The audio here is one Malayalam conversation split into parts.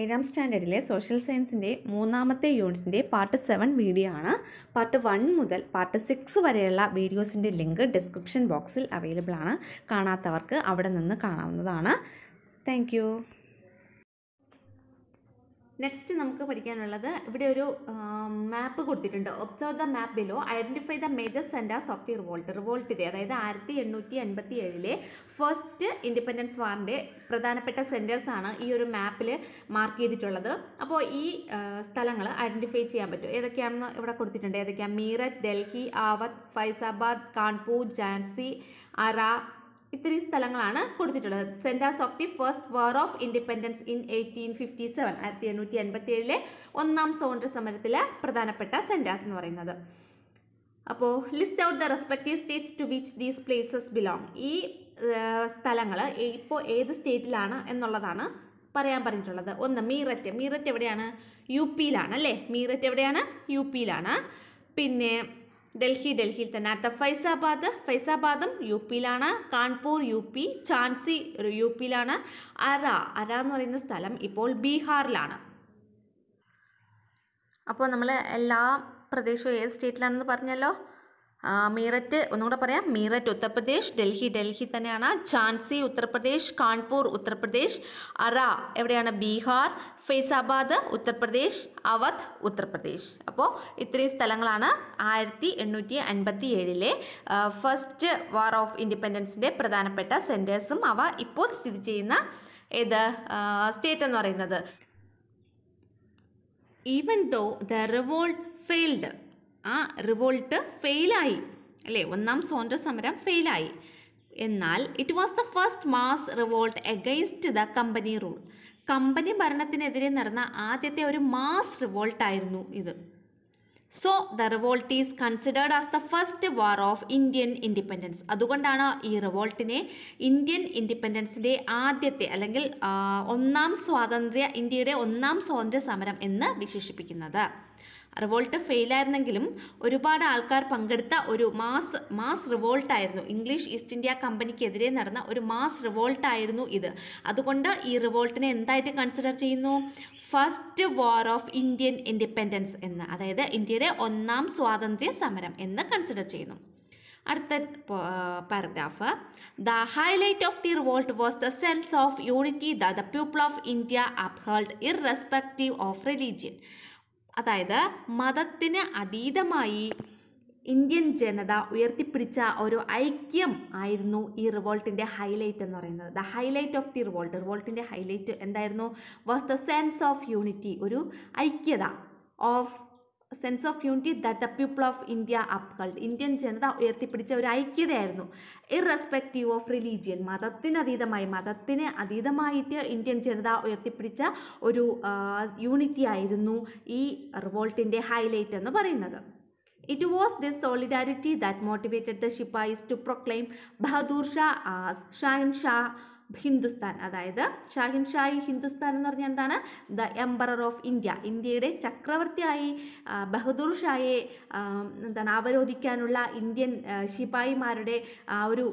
ഏഴാം സ്റ്റാൻഡേർഡിലെ സോഷ്യൽ സയൻസിൻ്റെ മൂന്നാമത്തെ യൂണിറ്റിൻ്റെ പാർട്ട് സെവൻ വീഡിയോ ആണ് പാർട്ട് വൺ മുതൽ പാർട്ട് സിക്സ് വരെയുള്ള വീഡിയോസിൻ്റെ ലിങ്ക് ഡിസ്ക്രിപ്ഷൻ ബോക്സിൽ അവൈലബിൾ ആണ് കാണാത്തവർക്ക് അവിടെ നിന്ന് കാണാവുന്നതാണ് താങ്ക് നെക്സ്റ്റ് നമുക്ക് പഠിക്കാനുള്ളത് ഇവിടെ ഒരു മാപ്പ് കൊടുത്തിട്ടുണ്ട് observe the map below identify the major centres of the revolt revolt അതായത് ആയിരത്തി എണ്ണൂറ്റി അൻപത്തി ഏഴിലെ ഫസ്റ്റ് ഇൻഡിപെൻഡൻസ് വാറിൻ്റെ പ്രധാനപ്പെട്ട സെൻറ്റേഴ്സാണ് ഈ ഒരു മാപ്പിൽ മാർക്ക് ചെയ്തിട്ടുള്ളത് അപ്പോൾ ഈ സ്ഥലങ്ങൾ ഐഡൻറ്റിഫൈ ചെയ്യാൻ പറ്റും ഏതൊക്കെയാണെന്ന് ഇവിടെ കൊടുത്തിട്ടുണ്ട് ഏതൊക്കെയാണ് മീററ്റ് ഡൽഹി ആവത്ത് ഫൈസാബാദ് കാൺപൂർ ജാൻസി അറ ഇത്രയും സ്ഥലങ്ങളാണ് കൊടുത്തിട്ടുള്ളത് centres of the first war of independence in eighteen fifty seven ആയിരത്തി എണ്ണൂറ്റി എൺപത്തി ഏഴിലെ ഒന്നാം സ്വാതന്ത്ര്യ സമരത്തിലെ പ്രധാനപ്പെട്ട സെൻറ്റാസ് എന്ന് പറയുന്നത് അപ്പോൾ list out the respective states to which these places belong ഈ സ്ഥലങ്ങൾ ഇപ്പോൾ ഏത് സ്റ്റേറ്റിലാണ് എന്നുള്ളതാണ് പറയാൻ പറഞ്ഞിട്ടുള്ളത് ഒന്ന് മീററ്റ് മീററ്റ് എവിടെയാണ് യു പിയിലാണ് അല്ലേ മീററ്റ് എവിടെയാണ് യു പിയിലാണ് പിന്നെ ഡൽഹി ഡൽഹിയിൽ തന്നെ ആട്ടെ ഫൈസാബാദ് ഫൈസാബാദും യു പിയിലാണ് Kanpur U P Jhansi U പിയിലാണ് അര അര എന്ന് പറയുന്ന സ്ഥലം ഇപ്പോൾ ബീഹാറിലാണ് അപ്പോൾ നമ്മൾ എല്ലാ പ്രദേശവും ഏത് സ്റ്റേറ്റിലാണെന്ന് പറഞ്ഞല്ലോ മീററ്റ് ഒന്നുകൂടെ പറയാം മീററ്റ് ഉത്തർപ്രദേശ് ഡൽഹി ഡൽഹി തന്നെയാണ് ഝാൻസി ഉത്തർപ്രദേശ് കാൺപൂർ ഉത്തർപ്രദേശ് അറ എവിടെയാണ് ബീഹാർ ഫൈസാബാദ് ഉത്തർപ്രദേശ് അവധ് ഉത്തർപ്രദേശ് അപ്പോൾ ഇത്രയും സ്ഥലങ്ങളാണ് ആയിരത്തി എണ്ണൂറ്റി അൻപത്തി ഏഴിലെ ഫസ്റ്റ് വാർ ഓഫ് ഇൻഡിപെൻഡൻസിൻ്റെ പ്രധാനപ്പെട്ട സെൻറ്റേഴ്സും അവ ഇപ്പോൾ സ്ഥിതി ചെയ്യുന്ന ഏത് സ്റ്റേറ്റ് എന്ന് പറയുന്നത് even though the revolt failed ആ റിവോൾട്ട് ഫെയിലായി അല്ലേ ഒന്നാം സ്വാതന്ത്ര്യ സമരം ഫെയിലായി എന്നാൽ it was the first mass revolt against the company rule company ഭരണത്തിനെതിരെ നടന്ന ആദ്യത്തെ ഒരു മാസ് റിവോൾട്ടായിരുന്നു ഇത് so the revolt is considered as the first war of Indian independence അതുകൊണ്ടാണ് ഈ റിവോൾട്ടിനെ ഇന്ത്യൻ ഇൻഡിപെൻഡൻസിൻ്റെ ആദ്യത്തെ അല്ലെങ്കിൽ ഒന്നാം സ്വാതന്ത്ര്യ ഇന്ത്യയുടെ ഒന്നാം സ്വാതന്ത്ര്യ സമരം എന്ന് വിശേഷിപ്പിക്കുന്നത് റിവോൾട്ട് ഫെയിലായിരുന്നെങ്കിലും ഒരുപാട് ആൾക്കാർ പങ്കെടുത്ത ഒരു മാസ് മാസ് റിവോൾട്ടായിരുന്നു ഇംഗ്ലീഷ് ഈസ്റ്റ് ഇന്ത്യ കമ്പനിക്കെതിരെ നടന്ന ഒരു മാസ് റിവോൾട്ടായിരുന്നു ഇത് അതുകൊണ്ട് ഈ റിവോൾട്ടിനെ എന്തായിട്ട് കൺസിഡർ ചെയ്യുന്നു first war of Indian independence എന്ന് അതായത് ഇന്ത്യയുടെ ഒന്നാം സ്വാതന്ത്ര്യ സമരം എന്ന് കൺസിഡർ ചെയ്യുന്നു അടുത്ത paragraph the highlight of the revolt was the sense of unity the the people of India upheld irrespective of religion അതായത് മതത്തിന് അതീതമായി ഇന്ത്യൻ ജനത ഉയർത്തിപ്പിടിച്ച ഒരു ഐക്യം ആയിരുന്നു ഈ റിവോൾട്ടിൻ്റെ ഹൈലൈറ്റ് എന്ന് പറയുന്നത് the highlight of the revolt റിവോൾട്ടിൻ്റെ ഹൈലൈറ്റ് എന്തായിരുന്നു was the sense of unity ഒരു ഐക്യത of sense of unity that the people of India upheld Indian ജനത ഉയർത്തിപ്പിടിച്ച ഒരു ഐക്യതയായിരുന്നു ഇറസ്പെക്റ്റീവ് ഓഫ് റിലീജിയൻ മതത്തിനതീതമായി മതത്തിന് അതീതമായിട്ട് ഇന്ത്യൻ ജനത ഉയർത്തിപ്പിടിച്ച ഒരു യൂണിറ്റി ആയിരുന്നു ഈ റിവോൾട്ടിൻ്റെ ഹൈലൈറ്റ് എന്ന് പറയുന്നത് it was this solidarity that motivated the sepoys to proclaim Bahadur Shah Shahenshah Hindustan അതായത് ഷാഹിൻ ഷായി ഹിന്ദുസ്ഥാൻ എന്ന് പറഞ്ഞാൽ എന്താണ് ദ എംബറർ ഓഫ് ഇന്ത്യ ഇന്ത്യയുടെ ചക്രവർത്തിയായി ബഹദൂർ ഷായെ എന്താണ് അവരോധിക്കാനുള്ള ഇന്ത്യൻ ശിപായിമാരുടെ ആ ഒരു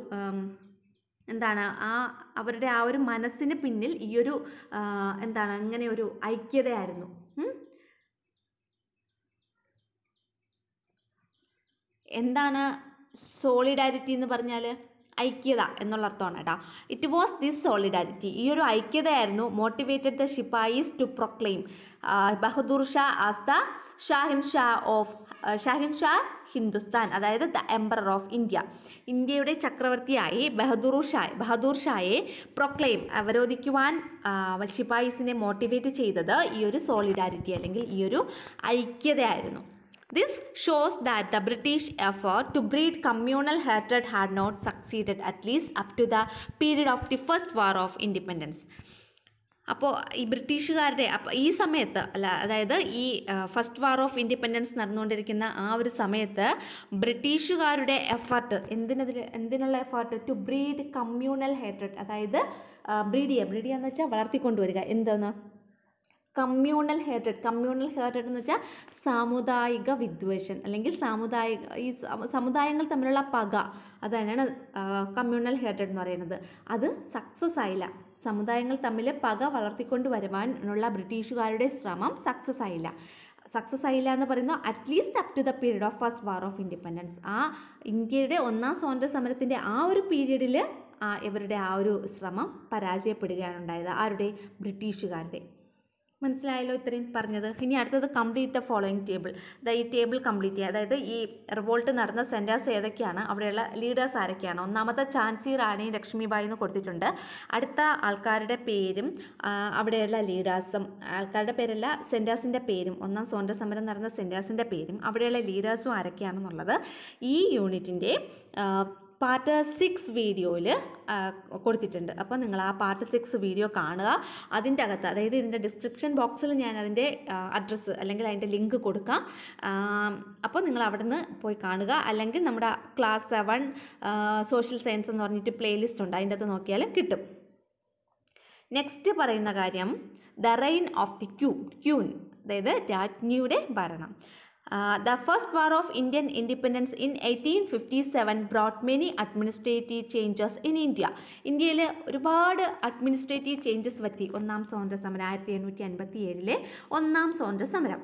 എന്താണ് ആ അവരുടെ ആ ഒരു മനസ്സിന് പിന്നിൽ ഈ ഒരു എന്താണ് അങ്ങനെ ഒരു ഐക്യതയായിരുന്നു എന്താണ് സോളിഡാരിറ്റി എന്ന് പറഞ്ഞാൽ ഐക്യത എന്നുള്ള അർത്ഥമാണ് കേട്ടോ ഇറ്റ് വാസ് ദിസ് സോളിഡാരിറ്റി ഈ ഒരു ഐക്യതയായിരുന്നു motivated the sepoys to proclaim Bahadur Shah as the Shahenshah of Shahenshah Hindustan അതായത് ദ എംപറർ ഓഫ് ഇന്ത്യ ഇന്ത്യയുടെ ചക്രവർത്തിയായി ബഹദൂർ ഷാ ബഹദൂർ ഷായെ പ്രൊക്ലെയിം അവരോധിക്കുവാൻ ഷിപ്പായിസിനെ മോട്ടിവേറ്റ് ചെയ്തത് ഈ ഒരു സോളിഡാരിറ്റി അല്ലെങ്കിൽ ഈ ഒരു ഐക്യതയായിരുന്നു This shows that the British effort to breed communal hatred had not succeeded at least up to the period of the First War of Independence. അപ്പോൾ ഈ ബ്രിട്ടീഷുകാരുടെ അപ്പോൾ ഈ സമയത്ത് അല്ല അതായത് ഈ ഫസ്റ്റ് വാർ ഓഫ് ഇൻഡിപെൻഡൻസ് നടന്നുകൊണ്ടിരിക്കുന്ന ആ ഒരു സമയത്ത് ബ്രിട്ടീഷുകാരുടെ എഫർട്ട് എന്തിനതിൽ എന്തിനുള്ള എഫർട്ട് ടു ബ്രീഡ് കമ്മ്യൂണൽ ഹേറ്റഡ് അതായത് ബ്രീഡിയ ചെയ്യുക എന്ന് വെച്ചാൽ വളർത്തിക്കൊണ്ടുവരിക എന്തെന്ന് കമ്മ്യൂണൽ ഹേറ്റഡ് കമ്മ്യൂണൽ ഹേറ്റഡ് എന്ന് വെച്ചാൽ സാമുദായിക വിദ്വേഷൻ അല്ലെങ്കിൽ സാമുദായിക ഈ സമുദായങ്ങൾ തമ്മിലുള്ള പക അത് തന്നെയാണ് കമ്മ്യൂണൽ ഹേറ്റഡ് എന്ന് പറയുന്നത് അത് സക്സസ് ആയില്ല സമുദായങ്ങൾ തമ്മിൽ പക വളർത്തിക്കൊണ്ട് വരുവാനുള്ള ബ്രിട്ടീഷുകാരുടെ ശ്രമം സക്സസ് ആയില്ല സക്സസ് ആയില്ല എന്ന് പറയുന്നത് at least up to the period of first war of independence ആ ഇന്ത്യയുടെ ഒന്നാം സ്വാതന്ത്ര്യ സമരത്തിൻ്റെ ആ ഒരു പീരീഡിൽ ഇവരുടെ ആ ഒരു ശ്രമം പരാജയപ്പെടുകയാണ് ഉണ്ടായത് ആരുടെ ബ്രിട്ടീഷുകാരുടെ മനസ്സിലായല്ലോ ഇത്രയും പറഞ്ഞത് ഇനി അടുത്തത് കംപ്ലീറ്റ് ദ ഫോളോയിങ് ടേബിൾ ഈ ടേബിൾ കംപ്ലീറ്റ് ചെയ്യുക അതായത് ഈ റിവോൾട്ട് നടന്ന സെൻറ്റേഴ്സ് ഏതൊക്കെയാണ് അവിടെയുള്ള ലീഡേഴ്സ് ആരൊക്കെയാണ് ഒന്നാമത്തെ ചാൻസി റാണി ലക്ഷ്മിബായി എന്ന് കൊടുത്തിട്ടുണ്ട് അടുത്ത ആൾക്കാരുടെ പേരും അവിടെയുള്ള ലീഡേഴ്സും ആൾക്കാരുടെ പേരല്ല സെൻറ്റേഴ്സിൻ്റെ പേരും ഒന്നാം സ്വാതന്ത്ര്യ സമരം നടന്ന സെൻറ്റേഴ്സിൻ്റെ പേരും അവിടെയുള്ള ലീഡേഴ്സും ആരൊക്കെയാണെന്നുള്ളത് ഈ യൂണിറ്റിൻ്റെ പാർട്ട് സിക്സ് വീഡിയോയിൽ കൊടുത്തിട്ടുണ്ട് അപ്പോൾ നിങ്ങൾ ആ പാർട്ട് സിക്സ് വീഡിയോ കാണുക അതിൻ്റെ അകത്ത് അതായത് ഇതിൻ്റെ ഡിസ്ക്രിപ്ഷൻ ബോക്സിൽ ഞാൻ അതിൻ്റെ അഡ്രസ്സ് അല്ലെങ്കിൽ അതിൻ്റെ ലിങ്ക് കൊടുക്കാം അപ്പോൾ നിങ്ങൾ നിന്ന് പോയി കാണുക അല്ലെങ്കിൽ നമ്മുടെ ക്ലാസ് സെവൻ സോഷ്യൽ സയൻസ് എന്ന് പറഞ്ഞിട്ട് പ്ലേലിസ്റ്റ് ഉണ്ട് അതിൻ്റെ അകത്ത് നോക്കിയാലും കിട്ടും നെക്സ്റ്റ് പറയുന്ന കാര്യം ദ റെയിൻ ഓഫ് ദി ക്യൂ ക്യൂൻ അതായത് രാജ്ഞിയുടെ ഭരണം the first war of Indian independence in eighteen fifty seven brought many administrative changes in India ഇന്ത്യയിൽ ഒരുപാട് അഡ്മിനിസ്ട്രേറ്റീവ് ചേഞ്ചസ് പറ്റി ഒന്നാം സ്വാതന്ത്ര്യ സമരം ആയിരത്തി എണ്ണൂറ്റി അൻപത്തി ഏഴിലെ ഒന്നാം സ്വാതന്ത്ര്യ സമരം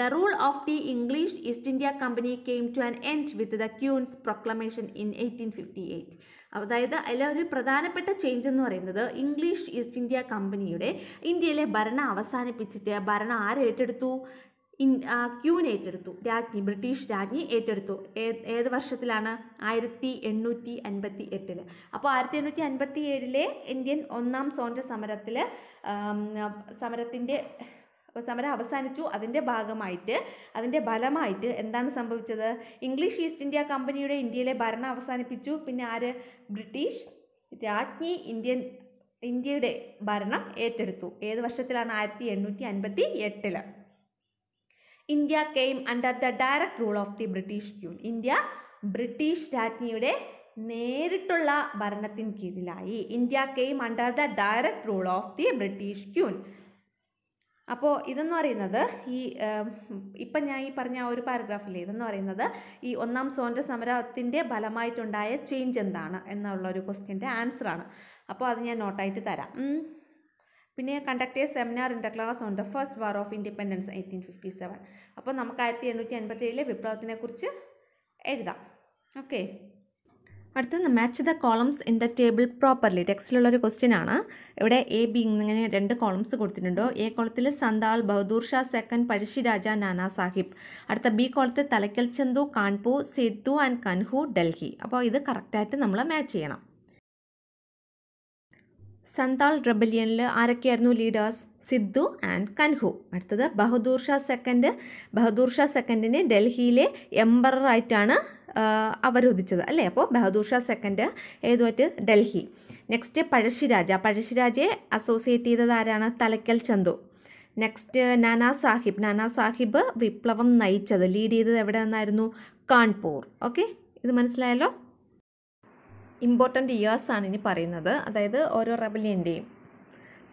the rule of the English East India company came to an end with the queen's proclamation in eighteen fifty eight അതായത് അതിലെ ഒരു പ്രധാനപ്പെട്ട ചേഞ്ച് എന്ന് പറയുന്നത് ഇംഗ്ലീഷ് ഈസ്റ്റ് ഇന്ത്യ കമ്പനിയുടെ ഇന്ത്യയിലെ ഭരണം അവസാനിപ്പിച്ചിട്ട് ഭരണം ആരേറ്റെടുത്തു ക്യൂൻ ഏറ്റെടുത്തു രാജ്ഞി ബ്രിട്ടീഷ് രാജ്ഞി ഏറ്റെടുത്തു ഏത് വർഷത്തിലാണ് ആയിരത്തി എണ്ണൂറ്റി അൻപത്തി എട്ടിൽ അപ്പോൾ ആയിരത്തി എണ്ണൂറ്റി അൻപത്തി ഏഴിലെ ഇന്ത്യൻ ഒന്നാം സ്വാതന്ത്ര്യ സമരത്തിൽ സമരത്തിൻ്റെ സമരം അവസാനിച്ചു അതിൻ്റെ ഭാഗമായിട്ട് അതിൻ്റെ ഫലമായിട്ട് എന്താണ് സംഭവിച്ചത് ഇംഗ്ലീഷ് ഈസ്റ്റ് ഇന്ത്യ കമ്പനിയുടെ ഇന്ത്യയിലെ ഭരണം അവസാനിപ്പിച്ചു പിന്നെ ആര് ബ്രിട്ടീഷ് രാജ്ഞി ഇന്ത്യൻ ഇന്ത്യയുടെ ഭരണം ഏറ്റെടുത്തു ഏത് വർഷത്തിലാണ് ആയിരത്തി എണ്ണൂറ്റി അൻപത്തി എട്ടിൽ India came under the direct rule of the British queen India British രാജ്ഞിയുടെ നേരിട്ടുള്ള ഭരണത്തിന് കീഴിലായി India came under the direct rule of the British queen അപ്പോൾ ഇതെന്ന് പറയുന്നത് ഈ ഇപ്പം ഞാൻ ഈ പറഞ്ഞ ഒരു പാരഗ്രാഫിൽ ഇതെന്ന് പറയുന്നത് ഈ ഒന്നാം സ്വാതന്ത്ര്യ സമരത്തിൻ്റെ ഫലമായിട്ടുണ്ടായ ചേഞ്ച് എന്താണ് എന്നുള്ളൊരു ക്വസ്റ്റ്യൻ്റെ ആൻസറാണ് അപ്പോൾ അത് ഞാൻ നോട്ടായിട്ട് തരാം പിന്നെ കണ്ടക്ട് ചെയ്ത seminar in the class on the first war of independence eighteen fifty seven അപ്പോൾ നമുക്ക് ആയിരത്തി എണ്ണൂറ്റി അൻപത്തേഴിലെ വിപ്ലവത്തിനെക്കുറിച്ച് എഴുതാം ഓക്കെ അടുത്തത് match the columns in the table properly ടെക്സ്റ്റിലുള്ളൊരു ക്വസ്റ്റ്യൻ ആണ് ഇവിടെ എ ബി ഇങ്ങനെ രണ്ട് കോളംസ് കൊടുത്തിട്ടുണ്ടോ എ കോളത്തിൽ സന്താൾ ബഹദൂർ ഷാ സെക്കൻഡ് രാജ നാനാ സാഹിബ് അടുത്ത ബി കോളത്തിൽ തലക്കൽ ചന്തു കാൺപൂർ സിദ്ധു ആൻഡ് കൻഹു ഡൽഹി അപ്പോൾ ഇത് കറക്റ്റായിട്ട് നമ്മൾ മാച്ച് ചെയ്യണം സന്താൽ റെബലിയനിൽ ആരൊക്കെയായിരുന്നു ലീഡേഴ്സ് സിദ്ധു ആൻഡ് കൻഹു അടുത്തത് ബഹദൂർ ഷാ സെക്കൻഡ് ബഹദൂർ ഷാ സെക്കൻഡിനെ ഡൽഹിയിലെ എംബറായിട്ടാണ് അവരോധിച്ചത് അല്ലേ അപ്പോൾ ബഹദൂർ ഷാ സെക്കൻഡ് ഏതുമായിട്ട് ഡൽഹി നെക്സ്റ്റ് പഴശ്ശിരാജ പഴശ്ശിരാജയെ അസോസിയേറ്റ് ചെയ്തത് ആരാണ് തലക്കൽ ചന്തു നെക്സ്റ്റ് നാനാ സാഹിബ് നാനാ സാഹിബ് വിപ്ലവം നയിച്ചത് ലീഡ് ചെയ്തത് എവിടെ നിന്നായിരുന്നു കാൺപൂർ ഓക്കെ ഇത് മനസ്സിലായല്ലോ ഇമ്പോർട്ടൻ്റ് ആണ് ഇനി പറയുന്നത് അതായത് ഓരോ റെബലിയൻ്റെയും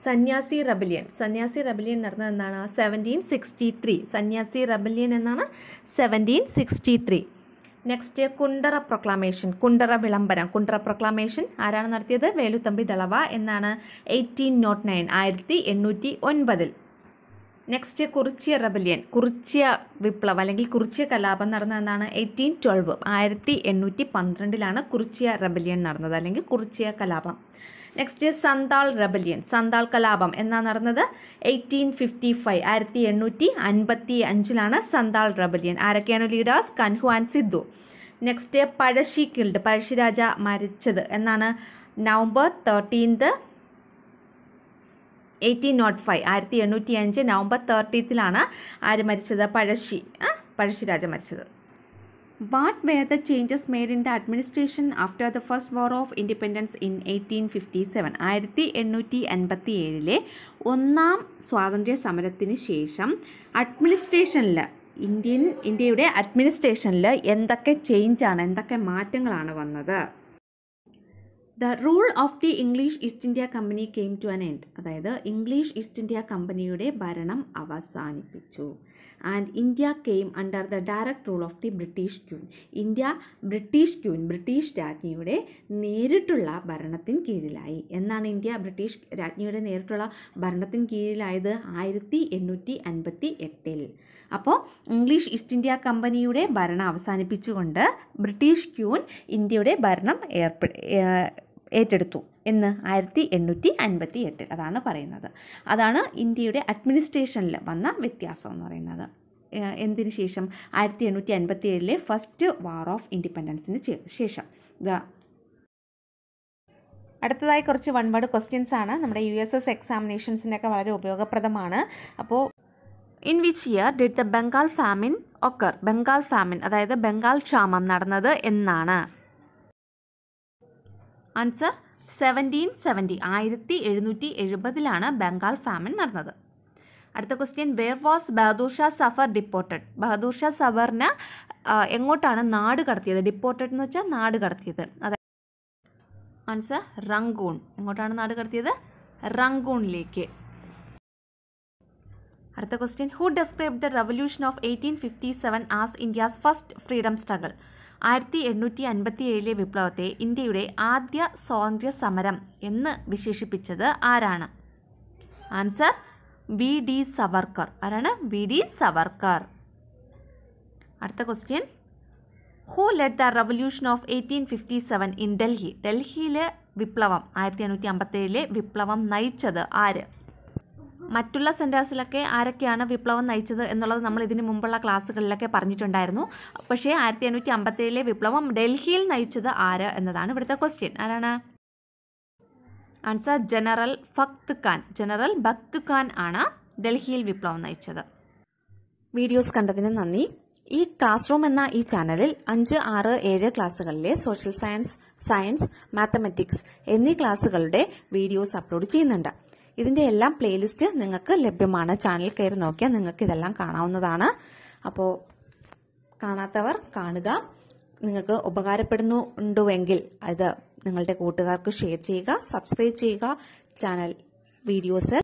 സന്യാസി റബലിയൻ സന്യാസി റബലിയൻ നടന്നത് എന്താണ് seventeen sixty three Sanyasi rebellion എന്നാണ് seventeen sixty three next Kundara proclamation Kundara വിളംബരം കുണ്ടറ പ്രൊക്ലാമേഷൻ ആരാണ് നടത്തിയത് വേലുത്തമ്പി ദളവ എന്നാണ് എയ്റ്റീൻ നോട്ട് നയൻ ആയിരത്തി എണ്ണൂറ്റി ഒൻപതിൽ നെക്സ്റ്റ് കുറിച്ചിയ റെബല്യൻ കുറിച്ചിയ വിപ്ലവം അല്ലെങ്കിൽ കുറിച്ചിയ കലാപം നടന്നതെന്നാണ് എയ്റ്റീൻ ട്വൽവ് ആയിരത്തി എണ്ണൂറ്റി പന്ത്രണ്ടിലാണ് കുറിച്ചിയ റെബല്യൻ നടന്നത് അല്ലെങ്കിൽ കുറിച്ചിയ കലാപം നെക്സ്റ്റ് സന്താൾ റെബല്യൻ സന്താൾ കലാപം എന്നാ നടന്നത് എയ്റ്റീൻ ഫിഫ്റ്റി ഫൈവ് ആയിരത്തി എണ്ണൂറ്റി അൻപത്തി അഞ്ചിലാണ് സന്താൾ റെബല്യൻ ആരൊക്കെയാണ് leaders Kanhu and Sidhu next Pazhassi killed Pazhassiraja മരിച്ചത് എന്നാണ് November thirteenth eighteen nought oh five ആയിരത്തി എണ്ണൂറ്റി അഞ്ച് നവംബർ തേർട്ടീത്തിലാണ് ആര് മരിച്ചത് പഴശ്ശി പഴശ്ശിരാജ മരിച്ചത് what were the changes made in the administration after the first war of independence in eighteen fifty seven ആയിരത്തി എണ്ണൂറ്റി അൻപത്തി ഏഴിലെ ഒന്നാം സ്വാതന്ത്ര്യ സമരത്തിന് ശേഷം അഡ്മിനിസ്ട്രേഷനിൽ ഇന്ത്യൻ ഇന്ത്യയുടെ അഡ്മിനിസ്ട്രേഷനിൽ എന്തൊക്കെ ചേഞ്ചാണ് എന്തൊക്കെ മാറ്റങ്ങളാണ് വന്നത് the rule of the English East India company came to an end അതായത് ഇംഗ്ലീഷ് ഈസ്റ്റ് ഇന്ത്യ കമ്പനിയുടെ ഭരണം അവസാനിപ്പിച്ചു and India came under the direct rule of the British queen India British queen British രാജ്ഞിയുടെ നേരിട്ടുള്ള ഭരണത്തിന് കീഴിലായി എന്നാണ് ഇന്ത്യ ബ്രിട്ടീഷ് രാജ്ഞിയുടെ നേരിട്ടുള്ള ഭരണത്തിന് കീഴിലായത് ആയിരത്തി എണ്ണൂറ്റി അൻപത്തി എട്ടിൽ അപ്പോൾ ഇംഗ്ലീഷ് ഈസ്റ്റ് ഇന്ത്യ കമ്പനിയുടെ ഭരണം അവസാനിപ്പിച്ചുകൊണ്ട് ബ്രിട്ടീഷ് ക്യൂൻ ഇന്ത്യയുടെ ഭരണം ഏർപ്പെ ഏറ്റെടുത്തു എന്ന് ആയിരത്തി എണ്ണൂറ്റി അൻപത്തി എട്ടിൽ അതാണ് പറയുന്നത് അതാണ് ഇന്ത്യയുടെ അഡ്മിനിസ്ട്രേഷനിൽ വന്ന വ്യത്യാസം എന്ന് പറയുന്നത് എന്തിനു ശേഷം ആയിരത്തി എണ്ണൂറ്റി അൻപത്തി ഏഴിലെ ഫസ്റ്റ് വാർ ഓഫ് ഇൻഡിപെൻഡൻസിന് ശേഷം അടുത്തതായി കുറച്ച് വൺ വേർഡ് ക്വസ്റ്റ്യൻസ് ആണ് നമ്മുടെ യു എസ് എസ് എക്സാമിനേഷൻസിൻ്റെയൊക്കെ വളരെ ഉപയോഗപ്രദമാണ് അപ്പോൾ in which year did the Bengal famine occur Bengal famine അതായത് ബംഗാൾ ക്ഷാമം നടന്നത് എന്നാണ് ആൻസർ സെവൻറ്റീൻ സെവൻറ്റി ആയിരത്തി എഴുന്നൂറ്റി എഴുപതിലാണ് ബംഗാൾ ഫാമിൻ നടന്നത് അടുത്ത question where was Bahadur Shah Zafar deported Bahadur Shah സഫറിന് എങ്ങോട്ടാണ് നാട് കടത്തിയത് ഡിപ്പോർട്ടഡ് എന്ന് വെച്ചാൽ നാട് കടത്തിയത് അതായത് ആൻസർ റങ്കൂൺ എങ്ങോട്ടാണ് നാട് കടത്തിയത് റങ്കൂണിലേക്ക് അടുത്ത question who describe the revolution of eighteen fifty seven as India's first freedom struggle ആയിരത്തി എണ്ണൂറ്റി അൻപത്തി ഏഴിലെ വിപ്ലവത്തെ ഇന്ത്യയുടെ ആദ്യ സ്വാതന്ത്ര്യ സമരം എന്ന് വിശേഷിപ്പിച്ചത് ആരാണ് ആൻസർ വി ഡി സവർക്കർ ആരാണ് വി ഡി സവർക്കർ അടുത്ത question who led the revolution of eighteen fifty seven in Delhi ഡൽഹിയിലെ വിപ്ലവം ആയിരത്തി എണ്ണൂറ്റി അമ്പത്തി ഏഴിലെ വിപ്ലവം നയിച്ചത് ആര് മറ്റുള്ള സെൻറ്റേഴ്സിലൊക്കെ ആരൊക്കെയാണ് വിപ്ലവം നയിച്ചത് എന്നുള്ളത് നമ്മൾ ഇതിന് മുമ്പുള്ള ക്ലാസ്സുകളിലൊക്കെ പറഞ്ഞിട്ടുണ്ടായിരുന്നു പക്ഷേ ആയിരത്തി എണ്ണൂറ്റി അമ്പത്തേഴിലെ വിപ്ലവം ഡൽഹിയിൽ നയിച്ചത് ആര് എന്നതാണ് ഇവിടുത്തെ ക്വസ്റ്റ്യൻ ആരാണ് answer general Bakht Khan general Bakht Khan ആണ് ഡൽഹിയിൽ വിപ്ലവം നയിച്ചത് വീഡിയോസ് കണ്ടതിന് നന്ദി ഈ ക്ലാസ് റൂം എന്ന ഈ ചാനലിൽ അഞ്ച് ആറ് ഏഴ് ക്ലാസ്സുകളിലെ സോഷ്യൽ സയൻസ് സയൻസ് മാത്തമെറ്റിക്സ് എന്നീ ക്ലാസ്സുകളുടെ വീഡിയോസ് അപ്ലോഡ് ചെയ്യുന്നുണ്ട് ഇതിന്റെ എല്ലാം പ്ലേലിസ്റ്റ് നിങ്ങൾക്ക് ലഭ്യമാണ് ചാനൽ കയറി നോക്കിയാൽ നിങ്ങൾക്ക് ഇതെല്ലാം കാണാവുന്നതാണ് അപ്പോൾ കാണാത്തവർ കാണുക നിങ്ങൾക്ക് ഉപകാരപ്പെടുന്നുണ്ടെങ്കിൽ അത് നിങ്ങളുടെ കൂട്ടുകാർക്ക് ഷെയർ ചെയ്യുക സബ്സ്ക്രൈബ് ചെയ്യുക ചാനൽ വീഡിയോസ്